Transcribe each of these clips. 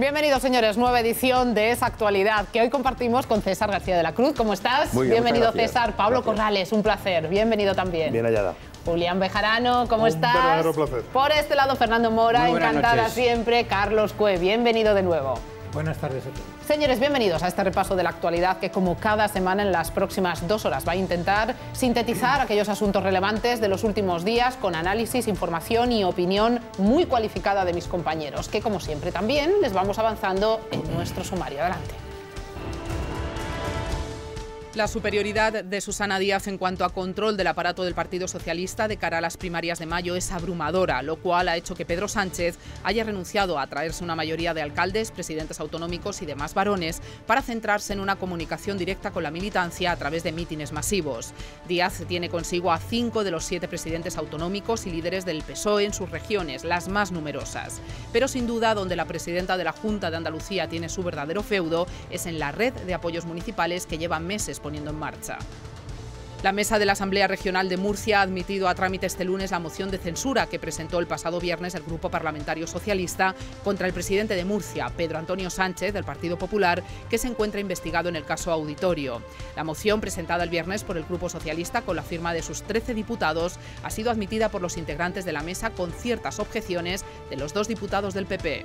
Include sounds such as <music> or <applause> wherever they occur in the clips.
Bienvenidos, señores, nueva edición de esa actualidad que hoy compartimos con César García de la Cruz. ¿Cómo estás? Bienvenido, César. Pablo Corrales, un placer. Bienvenido también. Bien hallada. Julián Bejarano, ¿cómo estás? placer. Por este lado, Fernando Mora, encantada siempre. Carlos Cue, bienvenido de nuevo. Buenas tardes a todos. Señores, bienvenidos a este repaso de la actualidad que como cada semana en las próximas dos horas va a intentar sintetizar aquellos asuntos relevantes de los últimos días con análisis, información y opinión muy cualificada de mis compañeros, que como siempre también les vamos avanzando en nuestro sumario. Adelante. La superioridad de Susana Díaz en cuanto a control del aparato del Partido Socialista de cara a las primarias de mayo es abrumadora, lo cual ha hecho que Pedro Sánchez haya renunciado a traerse una mayoría de alcaldes, presidentes autonómicos y demás varones para centrarse en una comunicación directa con la militancia a través de mítines masivos. Díaz tiene consigo a cinco de los siete presidentes autonómicos y líderes del PSOE en sus regiones, las más numerosas. Pero sin duda, donde la presidenta de la Junta de Andalucía tiene su verdadero feudo es en la red de apoyos municipales que lleva meses poniendo en marcha. La mesa de la Asamblea Regional de Murcia ha admitido a trámite este lunes la moción de censura que presentó el pasado viernes el Grupo Parlamentario Socialista contra el presidente de Murcia, Pedro Antonio Sánchez, del Partido Popular, que se encuentra investigado en el caso Auditorio. La moción, presentada el viernes por el Grupo Socialista con la firma de sus 13 diputados, ha sido admitida por los integrantes de la mesa con ciertas objeciones de los dos diputados del PP.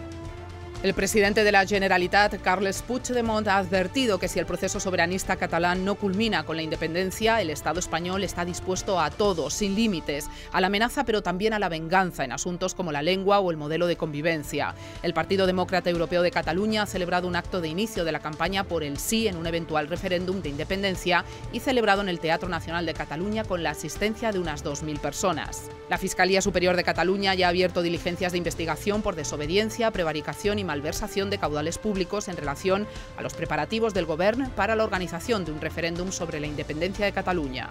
El presidente de la Generalitat, Carles Puigdemont, ha advertido que si el proceso soberanista catalán no culmina con la independencia, el Estado español está dispuesto a todo, sin límites, a la amenaza pero también a la venganza en asuntos como la lengua o el modelo de convivencia. El Partido Demócrata Europeo de Cataluña ha celebrado un acto de inicio de la campaña por el sí en un eventual referéndum de independencia y celebrado en el Teatro Nacional de Cataluña con la asistencia de unas 2.000 personas. La Fiscalía Superior de Cataluña ya ha abierto diligencias de investigación por desobediencia, prevaricación y versación de caudales públicos en relación a los preparativos del Gobierno para la organización de un referéndum sobre la independencia de Cataluña.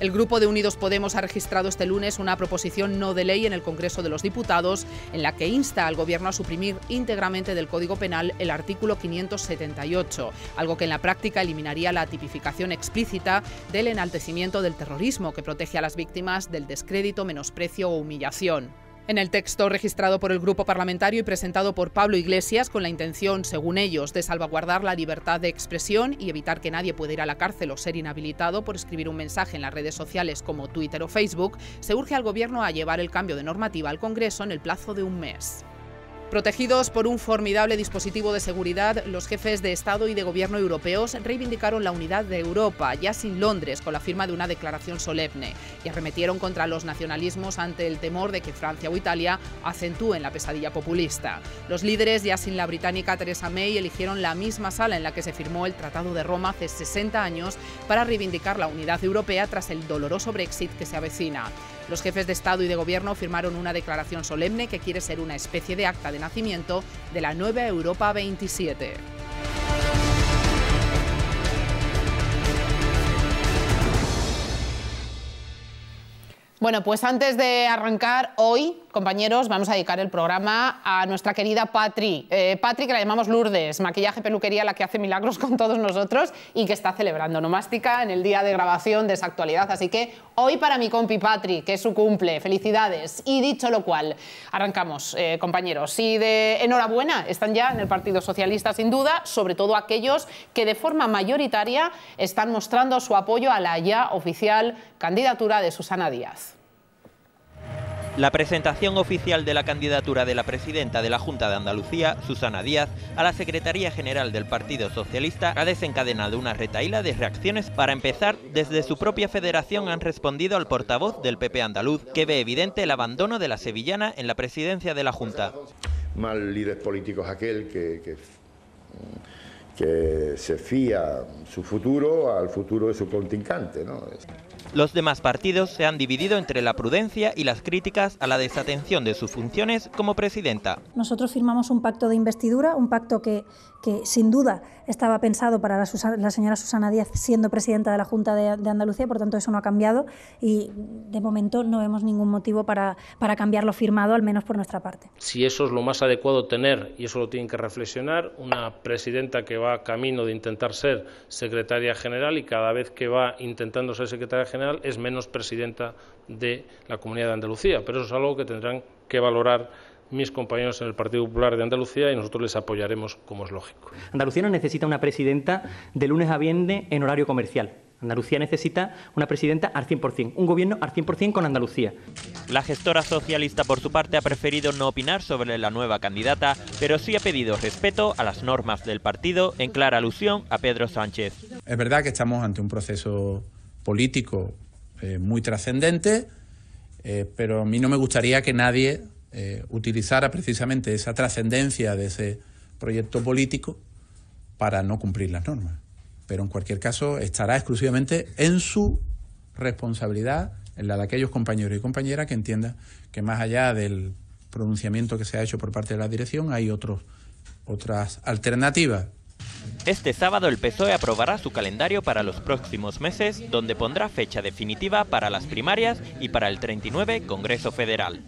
El grupo de Unidos Podemos ha registrado este lunes una proposición no de ley en el Congreso de los Diputados en la que insta al Gobierno a suprimir íntegramente del Código Penal el artículo 578, algo que en la práctica eliminaría la tipificación explícita del enaltecimiento del terrorismo que protege a las víctimas del descrédito, menosprecio o humillación. En el texto registrado por el Grupo Parlamentario y presentado por Pablo Iglesias con la intención, según ellos, de salvaguardar la libertad de expresión y evitar que nadie pueda ir a la cárcel o ser inhabilitado por escribir un mensaje en las redes sociales como Twitter o Facebook, se urge al Gobierno a llevar el cambio de normativa al Congreso en el plazo de un mes. Protegidos por un formidable dispositivo de seguridad, los jefes de Estado y de Gobierno europeos reivindicaron la unidad de Europa, ya sin Londres, con la firma de una declaración solemne, y arremetieron contra los nacionalismos ante el temor de que Francia o Italia acentúen la pesadilla populista. Los líderes, ya sin la británica Theresa May, eligieron la misma sala en la que se firmó el Tratado de Roma hace 60 años para reivindicar la unidad europea tras el doloroso Brexit que se avecina. Los jefes de Estado y de Gobierno firmaron una declaración solemne que quiere ser una especie de acta de nacimiento de la nueva Europa 27. Bueno, pues antes de arrancar hoy, compañeros, vamos a dedicar el programa a nuestra querida Patri. Eh, que la llamamos Lourdes, maquillaje, peluquería, la que hace milagros con todos nosotros y que está celebrando Nomástica en el día de grabación de esa actualidad. Así que hoy para mi compi Patri, que es su cumple, felicidades. Y dicho lo cual, arrancamos, eh, compañeros. Y de enhorabuena, están ya en el Partido Socialista, sin duda, sobre todo aquellos que de forma mayoritaria están mostrando su apoyo a la ya oficial candidatura de Susana Díaz. La presentación oficial de la candidatura de la presidenta de la Junta de Andalucía, Susana Díaz, a la Secretaría General del Partido Socialista ha desencadenado una retaíla de reacciones. Para empezar, desde su propia federación han respondido al portavoz del PP andaluz, que ve evidente el abandono de la sevillana en la presidencia de la Junta. Mal líder político aquel que, se fía su futuro al futuro de su contincante ¿no? Los demás partidos se han dividido entre la prudencia y las críticas a la desatención de sus funciones como presidenta. Nosotros firmamos un pacto de investidura, un pacto que que sin duda estaba pensado para la, señora Susana Díaz siendo presidenta de la Junta de, Andalucía, por tanto eso no ha cambiado y de momento no vemos ningún motivo para, para cambiarlo firmado, al menos por nuestra parte. Si eso es lo más adecuado tener, y eso lo tienen que reflexionar, una presidenta que va camino de intentar ser secretaria general y cada vez que va intentando ser secretaria general es menos presidenta de la Comunidad de Andalucía, pero eso es algo que tendrán que valorar mis compañeros en el Partido Popular de Andalucía y nosotros les apoyaremos como es lógico. Andalucía no necesita una presidenta de lunes a viernes en horario comercial. Andalucía necesita una presidenta al 100%, un gobierno al 100% con Andalucía. La gestora socialista, por su parte, ha preferido no opinar sobre la nueva candidata, pero sí ha pedido respeto a las normas del partido, en clara alusión a Pedro Sánchez. Es verdad que estamos ante un proceso político eh, muy trascendente, eh, pero a mí no me gustaría que nadie eh, utilizara precisamente esa trascendencia de ese proyecto político para no cumplir las normas. Pero en cualquier caso estará exclusivamente en su responsabilidad, en la de aquellos compañeros y compañeras que entiendan que más allá del pronunciamiento que se ha hecho por parte de la dirección hay otros, otras alternativas este sábado el PSOE aprobará su calendario para los próximos meses, donde pondrá fecha definitiva para las primarias y para el 39 Congreso Federal.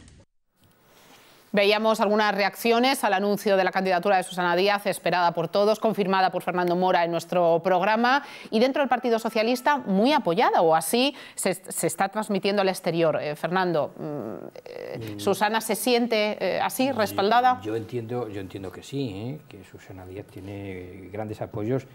Veíamos algunas reacciones al anuncio de la candidatura de Susana Díaz, esperada por todos, confirmada por Fernando Mora en nuestro programa, y dentro del Partido Socialista muy apoyada, o así se, está transmitiendo al exterior. Eh, Fernando, mm, eh, mm. ¿Susana se siente eh, así, respaldada? Yo, entiendo, yo entiendo que sí, que Susana Díaz tiene grandes apoyos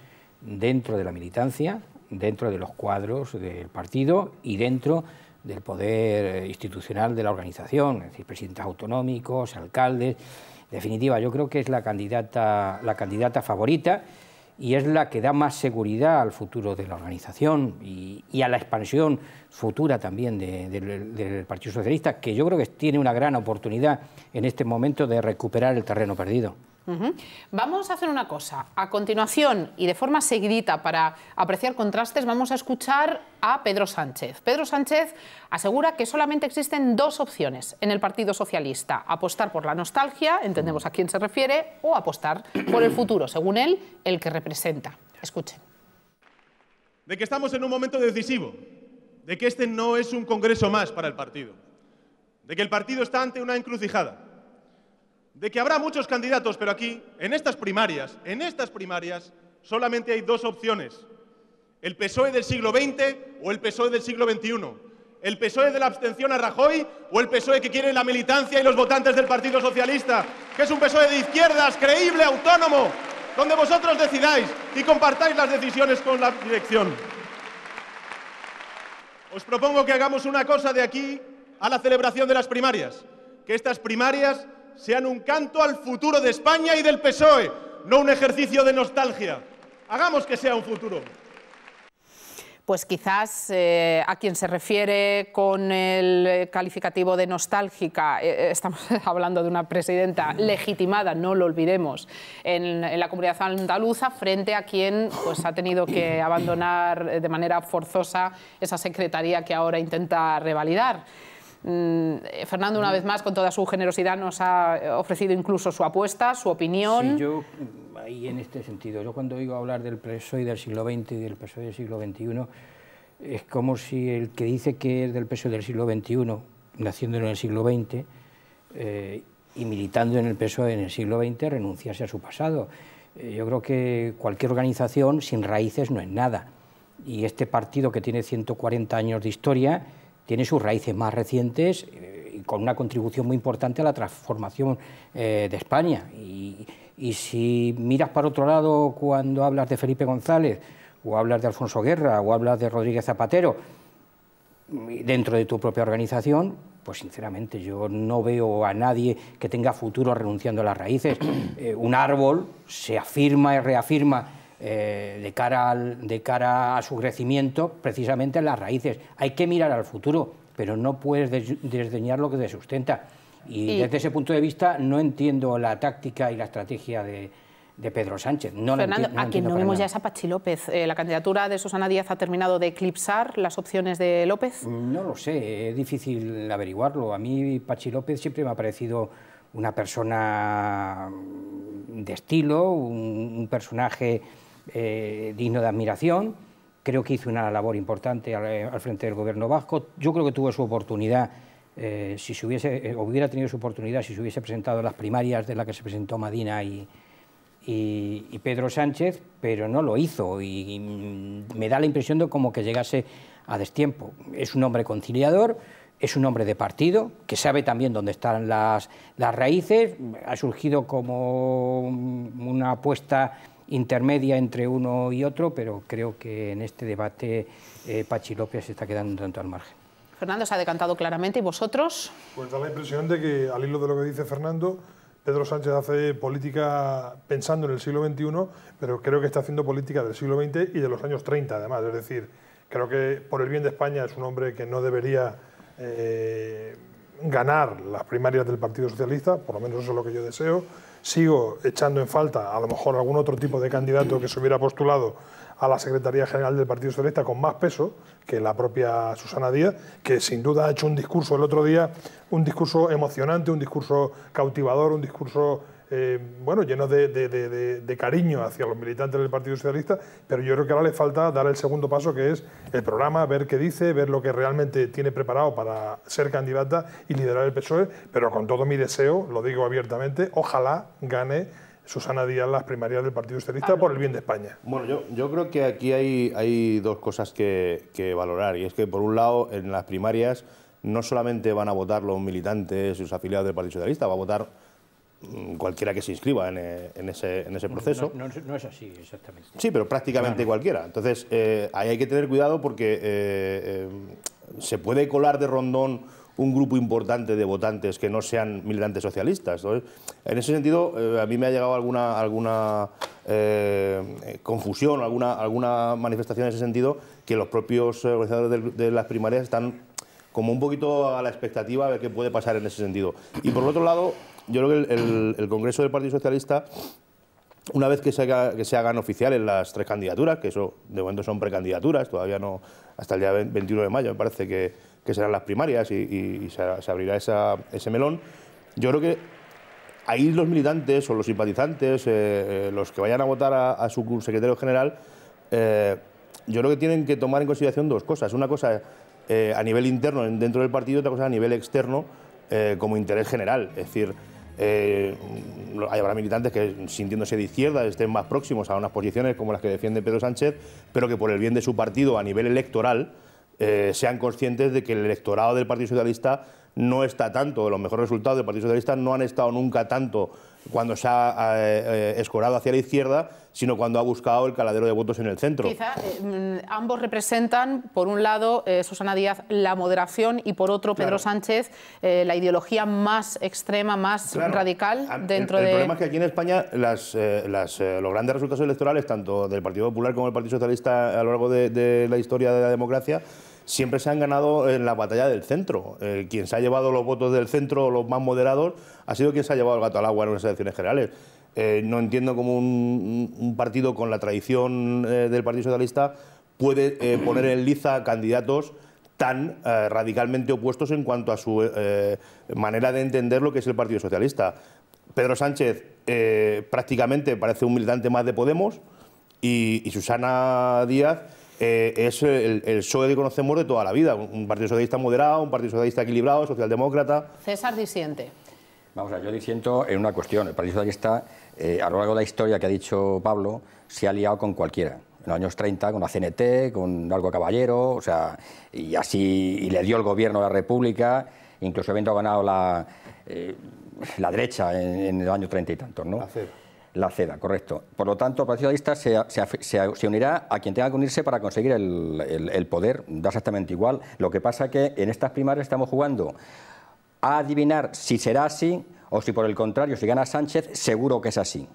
dentro de la militancia, dentro de los cuadros del partido y dentro del poder eh, institucional de la organización, es decir, presidentes autonómicos, alcaldes. En definitiva, yo creo que es la candidata, la candidata favorita y es la que da más seguridad al futuro de la organización y, a la expansión futura también del Partido Socialista, que yo creo que tiene una gran oportunidad en este momento de recuperar el terreno perdido. Vamos a hacer una cosa. A continuación y de forma seguidita para apreciar contrastes, vamos a escuchar a Pedro Sánchez. Pedro Sánchez asegura que solamente existen dos opciones en el Partido Socialista. Apostar por la nostalgia, entendemos a quién se refiere, o apostar por el futuro, según él, el que representa. Escuchen. De que estamos en un momento decisivo, de que este no es un congreso más para el partido, de que el partido está ante una encrucijada de que habrá muchos candidatos, pero aquí, en estas primarias, en estas primarias solamente hay dos opciones. El PSOE del siglo XX o el PSOE del siglo XXI. El PSOE de la abstención a Rajoy o el PSOE que quiere la militancia y los votantes del Partido Socialista, que es un PSOE de izquierdas, creíble, autónomo, donde vosotros decidáis y compartáis las decisiones con la dirección. Os propongo que hagamos una cosa de aquí a la celebración de las primarias, que estas primarias sean un canto al futuro de España y del PSOE, no un ejercicio de nostalgia. Hagamos que sea un futuro pues quizás eh, a quien se refiere con el calificativo de nostálgica, eh, eh, estamos <laughs> hablando de una presidenta legitimada, no lo olvidemos, en, en, la comunidad andaluza, frente a quien pues, ha tenido que abandonar de manera forzosa esa secretaría que ahora intenta revalidar. Mm, eh, Fernando, una vez más, con toda su generosidad, nos ha eh, ofrecido incluso su apuesta, su opinión. Sí, yo, mm, ahí en este sentido, yo cuando oigo hablar del PSOE del siglo XX y del PSOE del siglo XXI, es como si el que dice que es del PSOE del siglo XXI, naciendo en el siglo XX eh, y militando en el PSOE en el siglo XX, renunciase a su pasado. Yo creo que cualquier organización sin raíces no es nada. Y este partido que tiene 140 años de historia, tiene sus raíces más recientes eh, y con una contribución muy importante a la transformación eh, de España. Y, si miras para otro lado cuando hablas de Felipe González, o hablas de Alfonso Guerra, o hablas de Rodríguez Zapatero, dentro de tu propia organización, pues sinceramente yo no veo a nadie que tenga futuro renunciando a las raíces. <clears throat> Eh, un árbol se afirma y reafirma eh, de, cara de cara a su crecimiento precisamente en las raíces. Hay que mirar al futuro, pero no puedes desdeñar lo que te sustenta. Y, desde ese punto de vista no entiendo la táctica y la estrategia de, Pedro Sánchez. No Fernando, a quien no vemos ya es a Pachi López. Eh, ¿La candidatura de Susana Díaz ha terminado de eclipsar las opciones de López? No lo sé, es difícil averiguarlo. A mí Pachi López siempre me ha parecido una persona de estilo, un personaje eh, digno de admiración. Creo que hizo una labor importante eh, al, frente del gobierno vasco. Yo creo que tuvo su oportunidad, eh, si se hubiese, hubiera tenido su oportunidad si se hubiese presentado a las primarias de las que se presentó Madina y, Pedro Sánchez, pero no lo hizo y, me da la impresión de como que llegase a destiempo. Es un hombre conciliador, es un hombre de partido, que sabe también dónde están las raíces, ha surgido como una apuesta intermedia entre uno y otro, pero creo que en este debate eh, se está quedando un tanto al margen. Fernando se ha decantado claramente, ¿y vosotros? Pues da la impresión de que, al hilo de lo que dice Fernando, Pedro Sánchez hace política pensando en el siglo XXI, pero creo que está haciendo política del siglo XX y de los años 30, además. Es decir, creo que por el bien de España es un hombre que no debería eh, ganar las primarias del Partido Socialista, por lo menos eso es lo que yo deseo Sigo echando en falta a lo mejor algún otro tipo de candidato que se hubiera postulado a la Secretaría General del Partido Socialista con más peso que la propia Susana Díaz, que sin duda ha hecho un discurso el otro día, un discurso emocionante, un discurso cautivador, un discurso eh, bueno, llenos de, cariño hacia los militantes del Partido Socialista, pero yo creo que ahora le falta dar el segundo paso, que es el programa, ver qué dice, ver lo que realmente tiene preparado para ser candidata y liderar el PSOE, pero con todo mi deseo, lo digo abiertamente, ojalá gane Susana Díaz las primarias del Partido Socialista por el bien de España. Bueno, yo, creo que aquí hay, dos cosas que, que valorar, y es que por un lado, en las primarias no solamente van a votar los militantes y sus afiliados del Partido Socialista, va a votar cualquiera que se inscriba en, eh, ese, en ese, proceso. No, es así, exactamente. Sí, pero prácticamente cualquiera. Entonces, eh, ahí hay que tener cuidado porque eh, se puede colar de rondón un grupo importante de votantes que no sean militantes socialistas. en ese sentido, a mí me ha llegado alguna, alguna confusión, alguna, alguna manifestación en ese sentido, que los propios organizadores de, las primarias están como un poquito a la expectativa de qué puede pasar en ese sentido. Y por otro lado, yo creo que el, Congreso del Partido Socialista una vez que se, que se, hagan oficiales las tres candidaturas, que eso de momento son precandidaturas, todavía no, hasta el día 21 de mayo me parece que, serán las primarias y, se, abrirá ese melón, yo creo que ahí los militantes o los simpatizantes, eh, eh, los que vayan a votar a, su secretario general, eh, yo creo que tienen que tomar en consideración dos cosas. Una cosa a nivel interno dentro del partido, otra cosa a nivel externo como interés general. Es decir, eh, hay habrá militantes que, sintiéndose de izquierda, estén más próximos a unas posiciones como las que defiende Pedro Sánchez, pero que por el bien de su partido a nivel electoral eh, sean conscientes de que el electorado del Partido Socialista no está tanto, los mejores resultados del Partido Socialista no han estado nunca tanto cuando se ha eh, escorado hacia la izquierda, sino cuando ha buscado el caladero de votos en el centro. Quizá eh, ambos representan, por un lado, eh, Susana Díaz, la moderación y por otro, Pedro Sánchez, eh, la ideología más extrema, más radical ah, dentro de... El problema es que aquí en España las, los grandes resultados electorales, tanto del Partido Popular como del Partido Socialista a lo largo de la historia de la democracia, siempre se han ganado en la batalla del centro. Eh, quien se ha llevado los votos del centro, los más moderados, ha sido quien se ha llevado el gato al agua en las elecciones generales. Eh, no entiendo cómo un, partido con la tradición eh, del Partido Socialista puede poner en liza candidatos tan radicalmente opuestos en cuanto a su manera de entender lo que es el Partido Socialista. Pedro Sánchez prácticamente parece un militante más de Podemos y Susana Díaz eh, es el, el, PSOE que conocemos de toda la vida, un partido socialista moderado, un partido socialista equilibrado, socialdemócrata. César disiente. Vamos a ver, yo disiento en una cuestión. El Partido Socialista, eh, a lo largo de la historia que ha dicho Pablo, se ha aliado con cualquiera en los años 30 con la CNT, con algo Caballero, o sea, y así le dio el gobierno a la República, incluso ha ganado la, eh, la derecha en, los años año 30 y tantos, ¿no? La CEDA, correcto. Por lo tanto, el Partido Socialista se, unirá a quien tenga que unirse para conseguir el, el poder, da exactamente igual. Lo que pasa que en estas primarias estamos jugando a adivinar si será así o si por el contrario, si gana Sánchez, seguro que es así.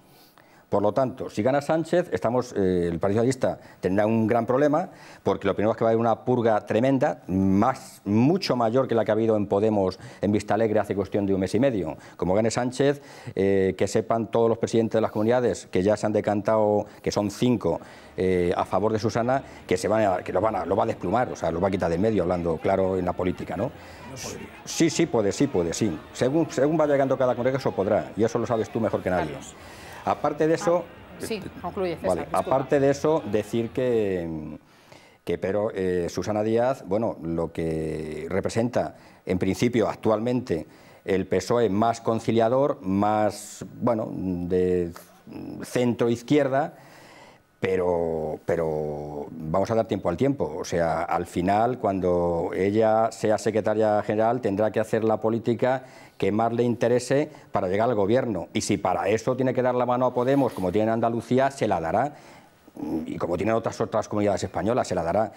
Por lo tanto, si gana Sánchez, estamos, eh, el Partido Socialista tendrá un gran problema, porque lo primero es que va a haber una purga tremenda, más, mucho mayor que la que ha habido en Podemos en Vista Alegre hace cuestión de un mes y medio. Como gane Sánchez, eh, que sepan todos los presidentes de las comunidades que ya se han decantado, que son cinco, eh, a favor de Susana, que, se van a, que lo, van a, lo va a desplumar, o sea, lo va a quitar de medio, hablando claro en la política, ¿no? sí, sí puede, sí puede, sí. Según, según va llegando cada congreso podrá, y eso lo sabes tú mejor que nadie. Aparte de ah, eso... Eh, aparte de eso, decir que pero eh, Susana Díaz, bueno, lo que representa en principio actualmente el PSOE más conciliador, más, bueno, de centro izquierda, pero, vamos a dar tiempo al tiempo. O sea, al final, cuando ella sea secretaria general, tendrá que hacer la política que más le interese para llegar al gobierno. Y si para eso tiene que dar la mano a Podemos, como tiene Andalucía, se la dará. Y como tienen otras, otras comunidades españolas, se la dará.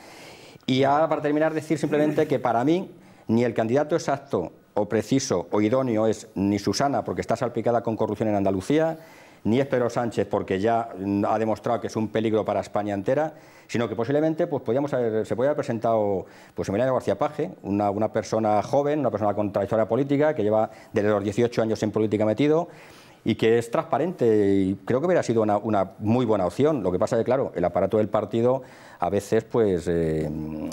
Y ahora, para terminar, decir simplemente que para mí, ni el candidato exacto o preciso o idóneo es ni Susana, porque está salpicada con corrupción en Andalucía, ni Espero Sánchez porque ya ha demostrado que es un peligro para España entera, sino que posiblemente pues, podíamos haber, se podría haber presentado pues, Emiliano García Paje, una, persona joven, una persona con trayectoria política, que lleva desde los 18 años en política metido, y que es transparente y creo que hubiera sido una, muy buena opción. Lo que pasa es que, claro, el aparato del partido a veces pues eh,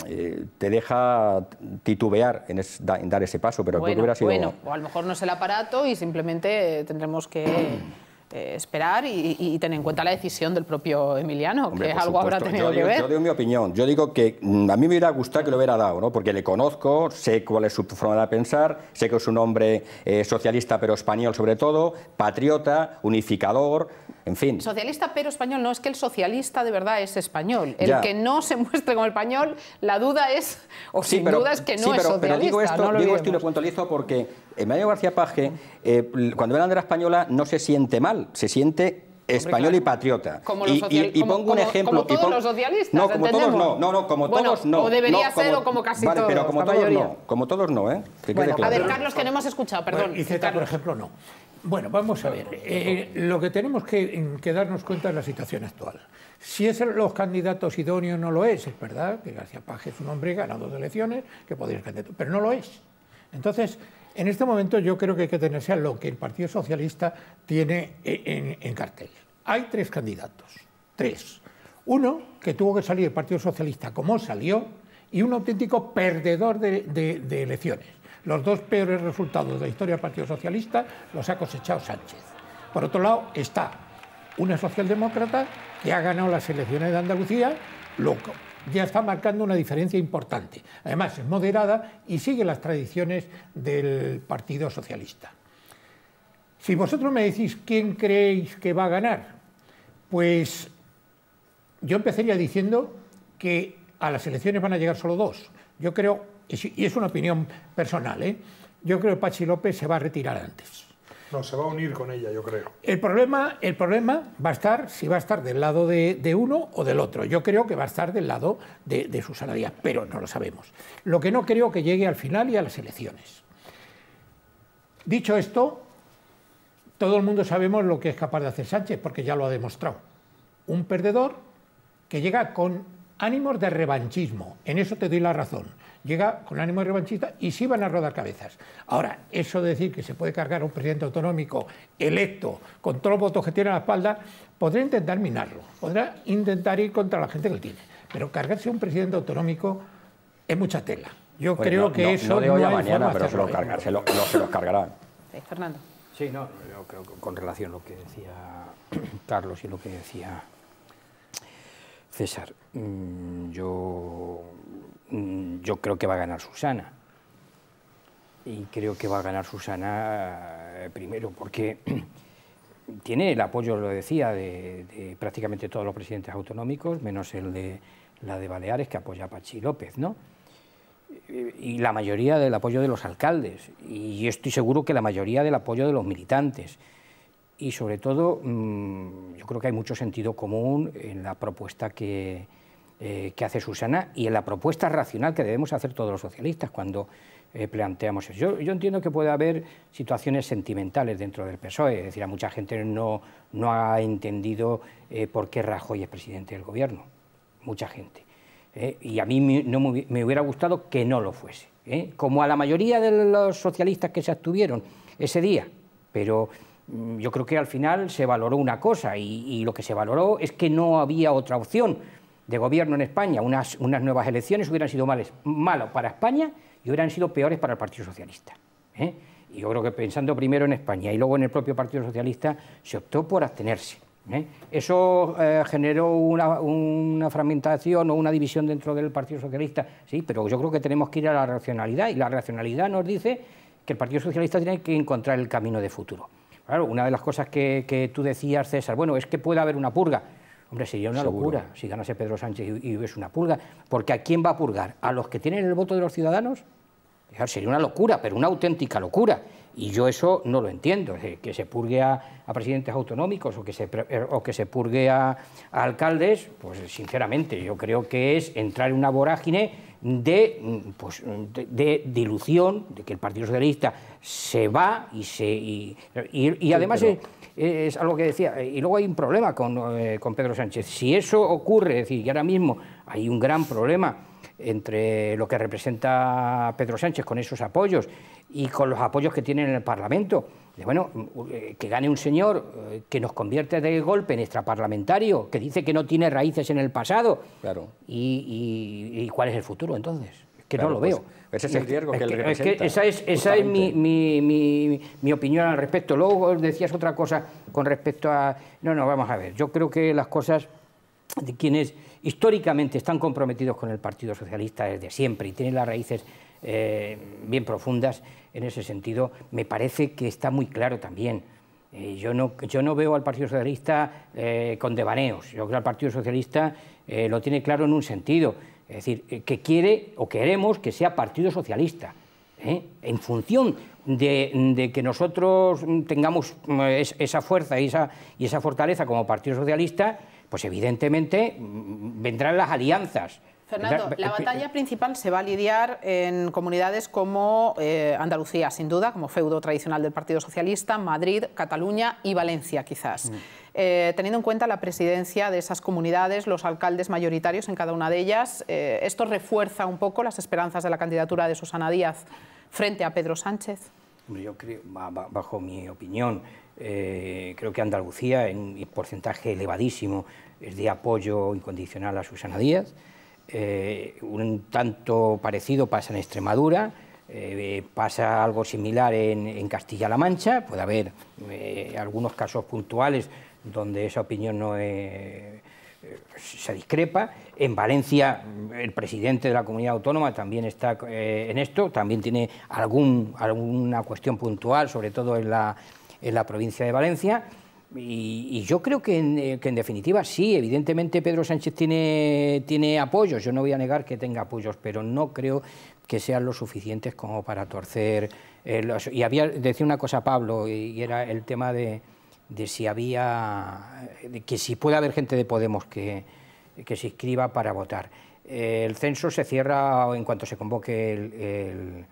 eh, te deja titubear en, dar ese paso, pero bueno, creo que Bueno, o a lo mejor no es el aparato y simplemente tendremos que... Eh, esperar y, tener en cuenta la decisión del propio Emiliano, que es algo habrá tenido que ver. Yo digo mi opinión, yo digo que mm, a mí me hubiera gustado que lo hubiera dado, ¿no? porque le conozco, sé cuál es su forma de pensar, sé que es un hombre eh, socialista pero español sobre todo, patriota, unificador, en fin. Socialista pero español, no es que el socialista de verdad es español. El que no se muestre como español, la duda es, o sin duda es que no es socialista. Pero digo esto, lo digo esto y lo puntualizo porque Emmanuel eh, García Paje, eh, cuando ve la española, no se siente mal, se siente español y patriota. Como y, pongo un ejemplo. Como todos los socialistas, No, como todos no, no, no, como todos no. O debería como... ser o como casi todos. pero como todos no, como todos no, ¿eh? A ver, Carlos, que no hemos escuchado, perdón. y Z, por ejemplo, no. Bueno, vamos a ver. Eh, lo que tenemos que, darnos cuenta es la situación actual. Si es los candidatos idóneos, no lo es, es verdad que García Paje es un hombre ganado de elecciones, que podría ser candidato, pero no lo es. Entonces, en este momento yo creo que hay que tenerse a lo que el Partido Socialista tiene eh, en, cartel. Hay tres candidatos, tres. Uno que tuvo que salir el Partido Socialista como salió y un auténtico perdedor de elecciones los dos peores resultados de la historia del Partido Socialista los ha cosechado Sánchez. Por otro lado, está una socialdemócrata que ha ganado las elecciones de Andalucía, loco. Ya está marcando una diferencia importante. Además, es moderada y sigue las tradiciones del Partido Socialista. Si vosotros me decís quién creéis que va a ganar, pues yo empezaría diciendo que a las elecciones van a llegar solo dos. Yo creo y es una opinión personal, ¿eh? yo creo que Pachi López se va a retirar antes. No, se va a unir con ella, yo creo. El problema, el problema va a estar si va a estar del lado de, uno o del otro. Yo creo que va a estar del lado de, de Susana pero no lo sabemos. Lo que no creo que llegue al final y a las elecciones. Dicho esto, todo el mundo sabemos lo que es capaz de hacer Sánchez, porque ya lo ha demostrado. Un perdedor que llega con ánimos de revanchismo. En eso te doy la razón llega con ánimo revanchista y sí van a rodar cabezas. Ahora, eso de decir que se puede cargar un presidente autonómico electo con todos los votos que tiene a la espalda, podrá intentar minarlo, podrá intentar ir contra la gente que lo tiene. Pero cargarse un presidente autonómico es mucha tela. Yo pues creo que eso no de hoy a mañana, pero se los cargarán. Eh, Fernando. Sí, no, con relación a lo que decía <clears throat> Carlos y lo que decía César, mm, yo Mm, yo creo que va a ganar Susana. Y creo que va a ganar Susana eh, primero, porque <clears throat> tiene el apoyo, lo decía, de, prácticamente todos los presidentes autonómicos, menos el de la de Baleares, que apoya a Pachi López, ¿no? Eh, y la mayoría del apoyo de los alcaldes, y estoy seguro que la mayoría del apoyo de los militantes. Y sobre todo, mm, yo creo que hay mucho sentido común en la propuesta que, eh, que hace Susana y en la propuesta racional que debemos hacer todos los socialistas cuando eh, planteamos eso. Yo, entiendo que puede haber situaciones sentimentales dentro del PSOE, es decir, a mucha gente no, no ha entendido eh, por qué Rajoy es presidente del gobierno, mucha gente. y a mí me, hubiera gustado que no lo fuese, como a la mayoría de los socialistas que se abstuvieron ese día, pero mm, yo creo que al final se valoró una cosa y, lo que se valoró es que no había otra opción de gobierno en España, unas, nuevas elecciones hubieran sido malas malo para España y hubieran sido peores para el Partido Socialista. ¿eh? Y yo creo que pensando primero en España y luego en el propio Partido Socialista, se optó por abstenerse. ¿eh? Eso eh, generó una, fragmentación o una división dentro del Partido Socialista, sí, pero yo creo que tenemos que ir a la racionalidad y la racionalidad nos dice que el Partido Socialista tiene que encontrar el camino de futuro. Claro, una de las cosas que, que tú decías, César, bueno, es que puede haber una purga. Hombre, sería una locura si ganase Pedro Sánchez y, es una pulga, porque ¿a quién va a purgar? ¿A los que tienen el voto de los ciudadanos? Sería una locura, pero una auténtica locura. Y yo eso no lo entiendo, que se purgue a, presidentes autonómicos o que se, eh, que se purgue a, alcaldes, pues sinceramente yo creo que es entrar en una vorágine de, mm, pues, de, dilución, de que el Partido Socialista se va y se... Y, además es algo que decía. Eh, y luego hay un problema con, eh, con Pedro Sánchez. Si eso ocurre, es decir, y ahora mismo hay un gran problema entre lo que representa Pedro Sánchez con esos apoyos y con los apoyos que tiene en el Parlamento. Bueno, mm, eh, que gane un señor que nos convierte de golpe en extraparlamentario, que dice que no tiene raíces en el pasado. Claro. y, y cuál es el futuro entonces? que no lo pues, veo. Pues es el que, esa es, esa es mi, opinión al respecto. Luego decías otra cosa con respecto a... No, no, vamos a ver. Yo creo que las cosas de quienes históricamente están comprometidos con el Partido Socialista desde siempre y tienen las raíces eh, bien profundas en ese sentido, me parece que está muy claro también. Eh, yo, no, yo no veo al Partido Socialista eh, con devaneos. Yo creo que el Partido Socialista lo tiene claro en un sentido es decir, eh, que quiere o queremos que sea Partido Socialista. ¿eh? En función de, que nosotros tengamos mm, esa fuerza y esa, fortaleza como Partido Socialista, pues evidentemente mm, vendrán las alianzas. Fernando, la eh, batalla principal se va a lidiar en comunidades como Andalucía, sin duda, como feudo tradicional del Partido Socialista, Madrid, Cataluña y Valencia, quizás. Mm. Eh, teniendo en cuenta la presidencia de esas comunidades, los alcaldes mayoritarios en cada una de ellas. Eh, ¿Esto refuerza un poco las esperanzas de la candidatura de Susana Díaz frente a Pedro Sánchez? Yo creo, bajo mi opinión, eh, creo que Andalucía, en porcentaje elevadísimo, es de apoyo incondicional a Susana Díaz. un tanto parecido pasa en Extremadura, pasa algo similar en, en Castilla-La Mancha, puede haber algunos casos puntuales donde esa opinión no eh, se discrepa. En Valencia, el presidente de la comunidad autónoma también está eh, en esto, también tiene algún, alguna cuestión puntual, sobre todo en la, en la provincia de Valencia. Y, yo creo eh, que en, definitiva sí, evidentemente Pedro Sánchez tiene, tiene apoyos, yo no voy a negar que tenga apoyos, pero no creo que sean lo suficientes como para torcer. y había decía una cosa Pablo, y era el tema de, de si había, que si puede haber gente de Podemos que, que se inscriba para votar. El censo se cierra en cuanto se convoque el,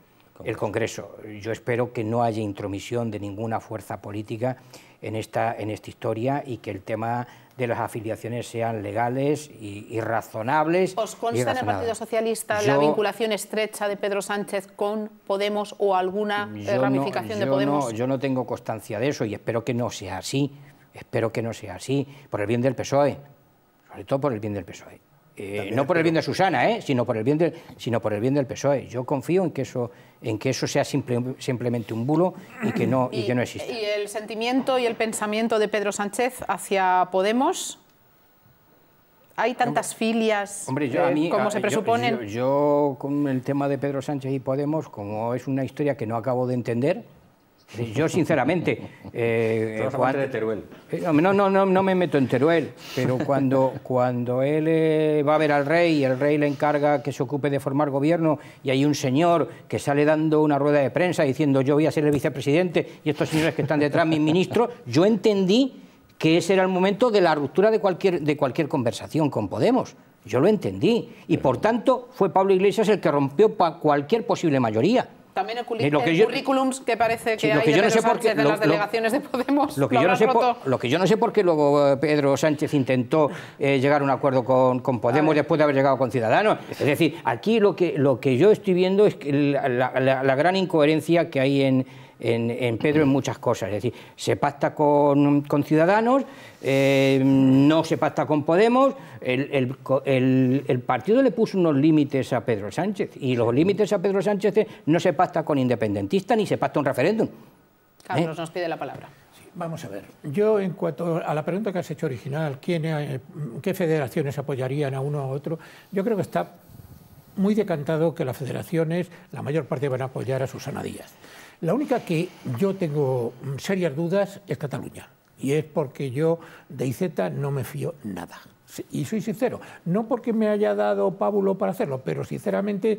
el, Congreso. Yo espero que no haya intromisión de ninguna fuerza política en esta, en esta historia y que el tema de las afiliaciones sean legales y, razonables. ¿Os consta en el Partido Socialista la vinculación estrecha de Pedro Sánchez con Podemos o alguna eh, ramificación de Podemos? No, yo no tengo constancia de eso y espero que no sea así, espero que no sea así, por el bien del PSOE, sobre todo por el bien del PSOE. Eh, no por el bien de Susana, sino, por el bien sino por el bien del PSOE. Yo confío en que eso, en que eso sea simplemente un bulo y que no, y, y que no exista. ¿Y el sentimiento y el pensamiento de Pedro Sánchez hacia Podemos? ¿Hay tantas filias hombre, eh, como se presuponen? yo, con el tema de Pedro Sánchez y Podemos, como es una historia que no acabo de entender, yo, sinceramente. <laughs> Eh, eh, no, me meto en Teruel, pero cuando, <laughs> cuando él eh, va a ver al rey y el rey le encarga que se ocupe de formar gobierno y hay un señor que sale dando una rueda de prensa diciendo yo voy a ser el vicepresidente y estos señores que están detrás, mis ministros, <laughs> yo entendí que ese era el momento de la ruptura de cualquier, de cualquier conversación con Podemos. Yo lo entendí. Y por tanto, fue Pablo Iglesias el que rompió cualquier posible mayoría. También el, currículum que que parece que hay de las delegaciones de Podemos. Lo que, yo no sé por, lo que yo no sé por qué luego eh, Pedro Sánchez intentó eh, llegar a un acuerdo con, Podemos después de haber llegado con Ciudadanos. Es decir, aquí lo que, lo que yo estoy viendo es la, la gran incoherencia que hay en en, en Pedro en muchas cosas. Es decir, se pacta con, Ciudadanos, eh, no se pacta con Podemos. El, partido le puso unos límites a Pedro Sánchez y los límites a Pedro Sánchez no se pacta con independentistas ni se pacta un referéndum. Carlos ¿Eh? nos pide la palabra. Vamos a ver, yo en cuanto a la pregunta que has hecho original, ¿quién, eh, ¿qué federaciones apoyarían a uno a otro? Yo creo que está muy decantado que las federaciones, la mayor parte van a apoyar a Susana Díaz. La única que yo tengo mm, serias dudas es Cataluña. Y es porque yo de IZ no me fío nada. Y soy sincero, no porque me haya dado pábulo para hacerlo, pero sinceramente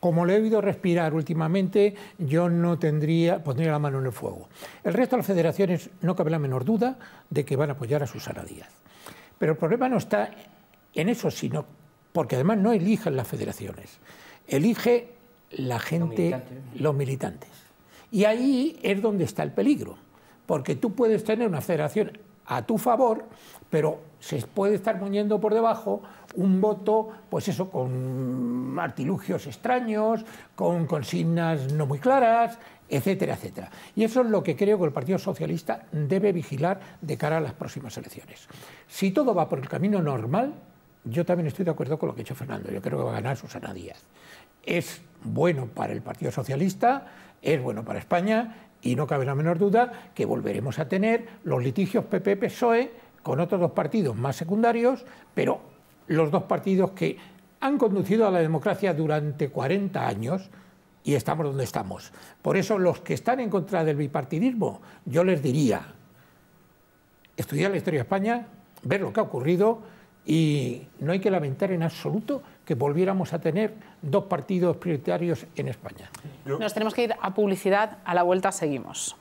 como le he oído respirar últimamente, yo no tendría, pondría la mano en el fuego. El resto de las federaciones no cabe la menor duda de que van a apoyar a Susana Díaz. Pero el problema no está en eso, sino porque además no eligen las federaciones, elige la gente, los militantes. Y ahí es donde está el peligro, porque tú puedes tener una federación a tu favor, pero se puede estar poniendo por debajo un voto, pues eso, con artilugios extraños, con consignas no muy claras, etcétera, etcétera. Y eso es lo que creo que el Partido Socialista debe vigilar de cara a las próximas elecciones. Si todo va por el camino normal, yo también estoy de acuerdo con lo que ha dicho Fernando. Yo creo que va a ganar Susana Díaz. Es bueno para el Partido Socialista, es bueno para España y no cabe la menor duda que volveremos a tener los litigios PP-PSOE con otros dos partidos más secundarios, pero los dos partidos que han conducido a la democracia durante 40 años y estamos donde estamos. Por eso los que están en contra del bipartidismo, yo les diría, estudiar la historia de España, ver lo que ha ocurrido, y no hay que lamentar en absoluto que volviéramos a tener dos partidos prioritarios en España. Nos tenemos que ir a publicidad, a la vuelta seguimos.